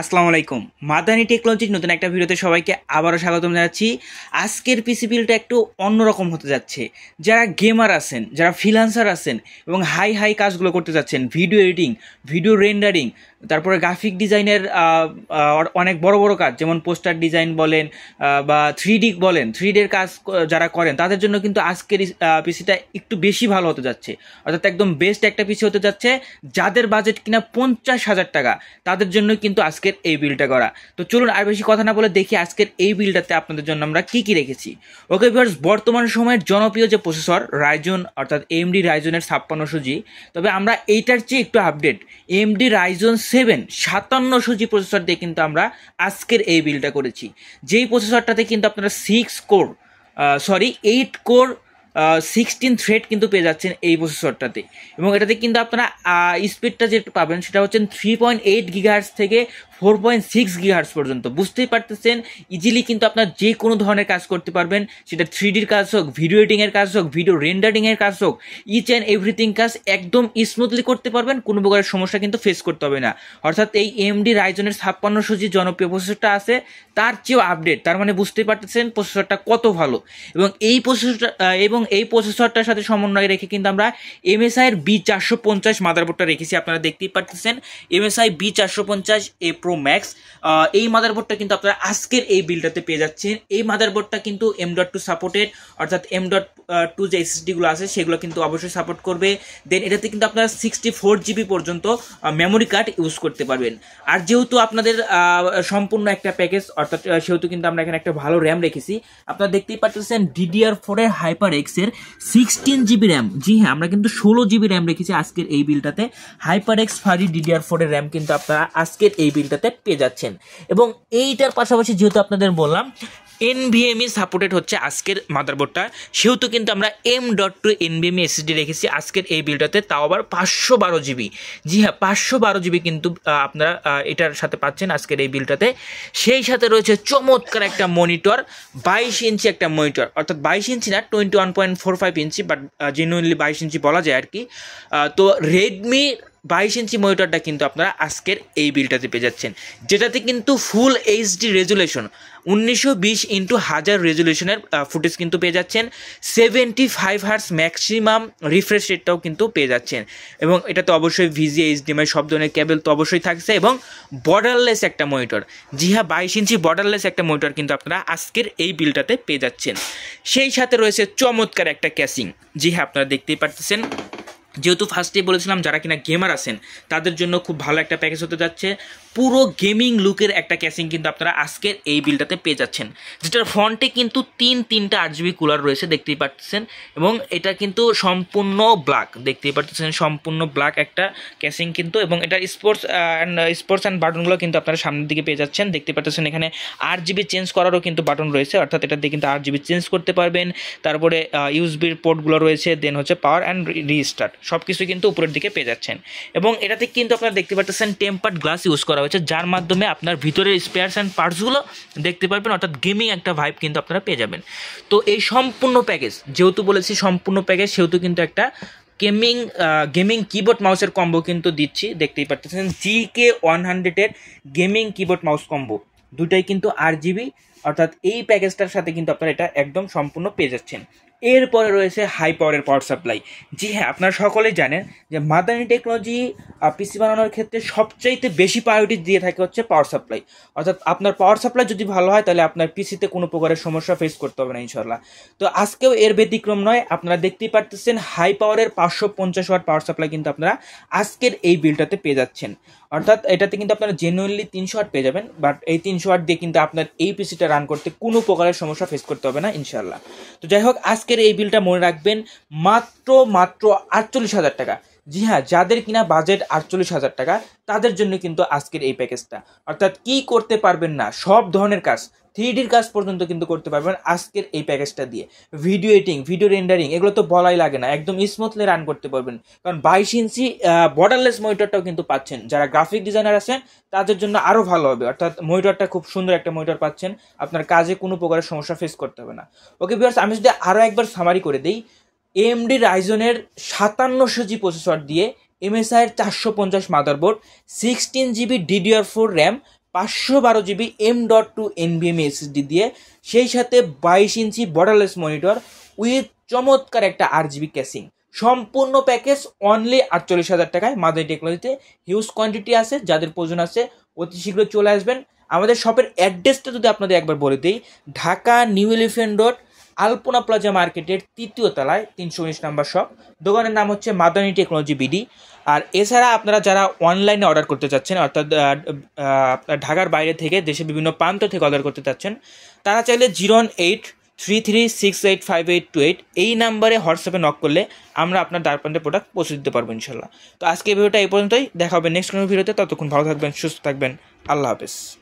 আসসালামু আলাইকুম মাদানি টেকনোলজির নতুন একটা ভিডিওতে সবাইকে আবারও স্বাগতম জানাচ্ছি আজকের পিসি বিলটা একটু অন্যরকম হতে যাচ্ছে যারা গেমার আছেন যারা ফ্রিলান্সার আছেন এবং হাই হাই কাজগুলো করতে যাচ্ছেন ভিডিও এডিটিং ভিডিও রেন্ডারিং তারপরে গ্রাফিক ডিজাইনের অনেক বড় বড় কাজ যেমন পোস্টার ডিজাইন বলেন বা থ্রি ডি বলেন থ্রি ডির কাজ যারা করেন তাদের জন্য কিন্তু আজকের পিসিটা একটু বেশি ভালো হতে যাচ্ছে অর্থাৎ একদম বেস্ট একটা পিসি হতে যাচ্ছে যাদের বাজেট কিনা পঞ্চাশ হাজার টাকা তাদের জন্য কিন্তু আজকের এই বিলটা করা তো চলুন আর বেশি কথা না বলে দেখি আজকের এই বিলটাতে আপনাদের জন্য আমরা কি কি রেখেছি ওকে ভিউয়ার্স বর্তমান সময়ের জনপ্রিয় যে প্রসেসর রাইজন অর্থাৎ এমডি রাইজনের ছাপ্পান্ন সুজি তবে আমরা এইটার চেয়ে একটু আপডেট এমডি রাইজন সেভেন সাতান্ন জি প্রসেসর দিয়ে কিন্তু আমরা আজকের এই বিলটা করেছি যেই প্রসেসরটাতে কিন্তু আপনারা six core sorry eight core sixteen thread কিন্তু পেয়ে যাচ্ছেন এই প্রসেসরটাতে এবং এটাতে কিন্তু আপনারা স্পিডটা যে পাবেন সেটা হচ্ছেন থ্রি পয়েন্ট এইট গিগাহার্স থেকে ফোর পয়েন্ট সিক্স গিহার্স পর্যন্ত বুঝতেই পারতেছেন ইজিলি কিন্তু আপনার যে কোনো ধরনের কাজ করতে পারবেন সেটা থ্রি ডির কাজ হোক ভিডিও এডিটিংয়ের কাজ হোক ভিডিও রেন্ডারিংয়ের কাজ হোক ইচ অ্যান্ড এভরিথিং কাজ একদম স্মুথলি করতে পারবেন কোনো প্রকারের সমস্যা কিন্তু ফেস করতে হবে না অর্থাৎ এই এমডি রাইজনের ছাপ্পান্নশো যে জনপ্রিয় প্রসেসরটা আছে তার চেয়েও আপডেট তার মানে বুঝতেই পারতেছেন প্রসেসরটা কত ভালো এবং এই প্রসেসরটা এবং এই প্রসেসরটার সাথে সমন্বয় রেখে কিন্তু আমরা এমএসআই এর বি চারশো পঞ্চাশ মাদারবোর্ডটা রেখেছি আপনারা দেখতেই পারতেছেন এমএসআই বি চারশো পঞ্চাশ এ প্রো প্রো ম্যাক্স এই মাদারবোর্ডটা কিন্তু আপনারা আজকের এই বিলটাতে পেয়ে যাচ্ছেন এই মাদারবোর্ডটা কিন্তু এম ডট টু সাপোর্টেড অর্থাৎ এম ডট টু যে এসএসডিগুলো আছে সেগুলো কিন্তু অবশ্যই সাপোর্ট করবে দেন এটাতে কিন্তু আপনারা সিক্সটি ফোর জিবি পর্যন্ত মেমোরি কার্ড ইউজ করতে পারবেন আর যেহেতু আপনাদের সম্পূর্ণ একটা প্যাকেজ অর্থাৎ সেহেতু কিন্তু আমরা এখানে একটা ভালো র্যাম রেখেছি আপনারা দেখতেই পাচ্ছেন ডিডিআর ফোরের হাইপার এক্সের সিক্সটিন জিবি র্যাম জি হ্যাঁ আমরা কিন্তু ষোলো জিবি র্যাম রেখেছি আজকের এই বিলটাতে হাইপার এক্স ফারি ডিডিআর ফোরের র্যাম কিন্তু আপনারা আজকের এই বিল সেটাতে পেয়ে যাচ্ছেন এবং এইটার পাশাপাশি যেহেতু আপনাদের বললাম এন ভিএমই সাপোর্টেড হচ্ছে আজকের মাদারবোর্ডটা সেহেতু কিন্তু আমরা M dot two N NVMe SSD রেখেছি আজকের এই বিলটাতে তাও আবার পাঁচশো বারো জিবি জি হ্যাঁ পাঁচশো বারো জিবি কিন্তু আপনারা এটার সাথে পাচ্ছেন আজকের এই বিলটাতে সেই সাথে রয়েছে চমৎকার একটা মনিটর বাইশ ইঞ্চি একটা মনিটর অর্থাৎ বাইশ ইঞ্চি না twenty one point four five ইঞ্চি বাট জেনুইনলি বাইশ ইঞ্চি বলা যায় আর কি তো রেডমি বাইশ ইঞ্চি মনিটরটা কিন্তু আপনারা আজকের এই বিলটাতে পেয়ে যাচ্ছেন যেটাতে কিন্তু ফুল এইচডি রেজুলেশন উনিশশো বিশ ইন্টু হাজার রেজুলেশনের ফুটেজ কিন্তু পেয়ে যাচ্ছেন seventy five hertz maximum refresh রেটটাও কিন্তু পেয়ে যাচ্ছেন এবং এটা তো অবশ্যই ভিজি এইচডিএমআই সব ধরনের ক্যাবেল তো অবশ্যই থাকছে এবং বর্ডারলেস একটা মনিটর জি হ্যাঁ বাইশ ইঞ্চি বর্ডারলেস একটা মনিটর কিন্তু আপনারা আজকের এই বিলটাতে পেয়ে যাচ্ছেন সেই সাথে রয়েছে চমৎকার একটা ক্যাশিং জি হ্যাঁ আপনারা দেখতেই পারতেছেন যেহেতু ফার্স্টেই বলেছিলাম যারা কিনা গেমার আছেন তাদের জন্য খুব ভালো একটা প্যাকেজ হতে যাচ্ছে পুরো গেমিং লুকের একটা ক্যাসিং কিন্তু আপনারা আজকের এই বিলটাতে পেয়ে যাচ্ছেন যেটার ফ্রন্টে কিন্তু তিন তিনটা জিবি কুলার রয়েছে দেখতেই পাচ্ছেন এবং এটা কিন্তু সম্পূর্ণ ব্ল্যাক দেখতেই পাচ্ছেন সম্পূর্ণ ব্ল্যাক একটা ক্যাসিং কিন্তু এবং এটা স্পোর্টস অ্যান্ড স্পোর্টস অ্যান্ড বাটনগুলো কিন্তু আপনারা সামনের দিকে পেয়ে যাচ্ছেন দেখতে পাচ্ছেন এখানে আট জিবি চেঞ্জ করারও কিন্তু বাটন রয়েছে অর্থাৎ এটা দিয়ে কিন্তু আট জিবি চেঞ্জ করতে পারবেন তারপরে ইউজবির পোর্টগুলো রয়েছে দেন হচ্ছে পাওয়ার অ্যান্ড রিস্টার্ট সব কিছু কিন্তু উপরের দিকে পেয়ে যাচ্ছেন এবং এটাতে কিন্তু আপনারা দেখতে পাচ্ছেন টেম্পার্ড গ্লাস ইউজ করা হয়েছে যার মাধ্যমে আপনার ভিতরের স্পেয়ার্স অ্যান্ড পার্টসগুলো দেখতে পারবেন অর্থাৎ গেমিং একটা ভাইব কিন্তু আপনারা পেয়ে যাবেন তো এই সম্পূর্ণ প্যাকেজ যেহেতু বলেছি সম্পূর্ণ প্যাকেজ সেহেতু কিন্তু একটা গেমিং গেমিং কিবোর্ড মাউসের কম্বো কিন্তু দিচ্ছি দেখতেই পারতেছেন জি কে ওয়ান হান্ড্রেডের গেমিং কিবোর্ড মাউস কম্বো দুটাই কিন্তু আট জিবি অর্থাৎ এই প্যাকেজটার সাথে কিন্তু আপনারা এটা একদম সম্পূর্ণ পেয়ে যাচ্ছেন এরপরে রয়েছে হাই পাওয়ারের পাওয়ার সাপ্লাই জি হ্যাঁ আপনারা সকলেই জানেন যে মাদানি টেকনোলজি পিসি বানানোর ক্ষেত্রে সবচাইতে বেশি প্রায়োরিটি দিয়ে থাকে হচ্ছে পাওয়ার সাপ্লাই অর্থাৎ আপনার পাওয়ার সাপ্লাই যদি ভালো হয় তাহলে আপনার পিসিতে কোনো প্রকারের সমস্যা ফেস করতে হবে না ইনশাল্লাহ তো আজকেও এর ব্যতিক্রম নয় আপনারা দেখতেই পারতেছেন হাই পাওয়ারের পাঁচশো পঞ্চাশ ওয়াট পাওয়ার সাপ্লাই কিন্তু আপনারা আজকের এই বিলটাতে পেয়ে যাচ্ছেন অর্থাৎ এটাতে কিন্তু আপনারা জেনুইনলি তিনশো আট পেয়ে যাবেন বাট এই তিনশো আট দিয়ে কিন্তু আপনার এই পিসিটা রান করতে কোনো প্রকারের সমস্যা ফেস করতে হবে না ইনশাল্লাহ তো যাই হোক আজকের এই বিলটা মনে রাখবেন মাত্র মাত্র আটচল্লিশ হাজার টাকা জি হ্যাঁ যাদের কিনা বাজেট আটচল্লিশ হাজার টাকা তাদের জন্য কিন্তু আজকের এই প্যাকেজটা অর্থাৎ কি করতে পারবেন না সব ধরনের কাজ থ্রিডির কাজ পর্যন্ত কিন্তু করতে পারবেন আজকের এই প্যাকেজটা দিয়ে ভিডিও এডিটিং ভিডিও রেন্ডারিং এগুলো তো বলাই লাগে না একদম স্মুথলি রান করতে পারবেন কারণ বাইশ ইঞ্চি বর্ডারলেস মনিটরটাও কিন্তু পাচ্ছেন যারা গ্রাফিক ডিজাইনার আছেন তাদের জন্য আরও ভালো হবে অর্থাৎ মনিটরটা খুব সুন্দর একটা মনিটর পাচ্ছেন আপনার কাজে কোনো প্রকারের সমস্যা ফেস করতে হবে না ওকে বিয়ার্স আমি যদি আরও একবার সামারি করে দিই এএমডি রাইজনের সাতান্নশো জি প্রসেসর দিয়ে এমএসআইয়ের চারশো পঞ্চাশ motherboard sixteen GB DDR four RAM পাঁচশো বারো জিবি এম ডট টু এনবিএম এসএসডি দিয়ে সেই সাথে বাইশ ইঞ্চি বর্ডারলেস মনিটর উইথ চমৎকার একটা আর জিবি ক্যাসিং সম্পূর্ণ প্যাকেজ অনলি আটচল্লিশ হাজার টাকায় মাদারি টেকনোলজিতে হিউজ কোয়ান্টিটি আছে যাদের প্রয়োজন আছে অতি শীঘ্র চলে আসবেন আমাদের শপের অ্যাড্রেসটা যদি আপনাদের একবার বলে দিই Dhaka New Elephant Road Alpana Plaza মার্কেটের তৃতীয় তলায় তিনশো উনিশ নম্বর শপ দোকানের নাম হচ্ছে মাদানী টেকনোলজি বিডি আর এছাড়া আপনারা যারা অনলাইনে অর্ডার করতে চাচ্ছেন অর্থাৎ ঢাকার বাইরে থেকে দেশের বিভিন্ন প্রান্ত থেকে অর্ডার করতে চাচ্ছেন তারা চাইলে zero eight three three six eight five eight two eight এই নাম্বারে হোয়াটসঅ্যাপে নক করলে আমরা আপনার দ্বারপ্রান্তের প্রোডাক্ট পৌঁছে দিতে পারবো ইনশাল্লাহ তো আজকে ভিডিওটা এই পর্যন্তই দেখা হবে নেক্সট কোনো ভিডিওতে ততক্ষণ ভালো থাকবেন সুস্থ থাকবেন আল্লাহ হাফেজ